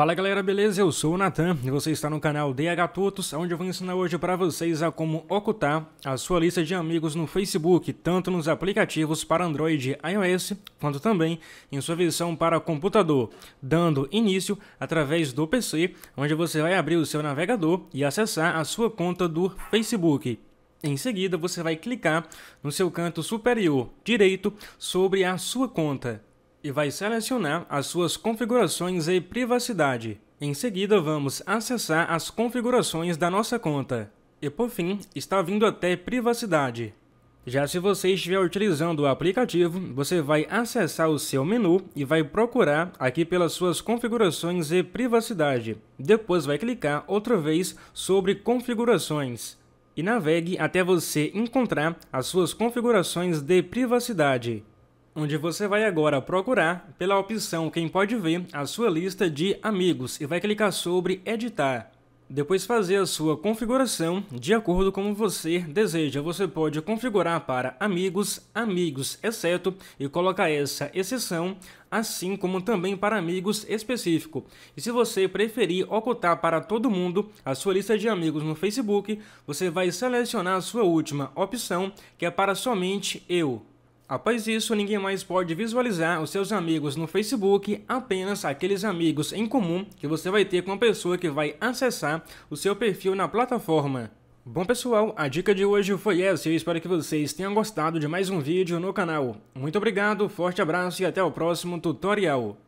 Fala galera, beleza? Eu sou o Natan e você está no canal DH Tutos, onde eu vou ensinar hoje para vocês a como ocultar a sua lista de amigos no Facebook, tanto nos aplicativos para Android e iOS, quanto também em sua versão para computador, dando início através do PC, onde você vai abrir o seu navegador e acessar a sua conta do Facebook. Em seguida, você vai clicar no seu canto superior direito sobre a sua conta e vai selecionar as suas configurações e privacidade. Em seguida, vamos acessar as configurações da nossa conta. E por fim, está vindo até privacidade. Já se você estiver utilizando o aplicativo, você vai acessar o seu menu e vai procurar aqui pelas suas configurações e privacidade. Depois vai clicar outra vez sobre configurações e navegue até você encontrar as suas configurações de privacidade onde você vai agora procurar pela opção quem pode ver a sua lista de amigos e vai clicar sobre editar. Depois fazer a sua configuração de acordo com você deseja. Você pode configurar para amigos, amigos, exceto, e colocar essa exceção, assim como também para amigos específico. E se você preferir ocultar para todo mundo a sua lista de amigos no Facebook, você vai selecionar a sua última opção, que é para somente eu. Após isso, ninguém mais pode visualizar os seus amigos no Facebook, apenas aqueles amigos em comum que você vai ter com a pessoa que vai acessar o seu perfil na plataforma. Bom pessoal, a dica de hoje foi essa e eu espero que vocês tenham gostado de mais um vídeo no canal. Muito obrigado, forte abraço e até o próximo tutorial.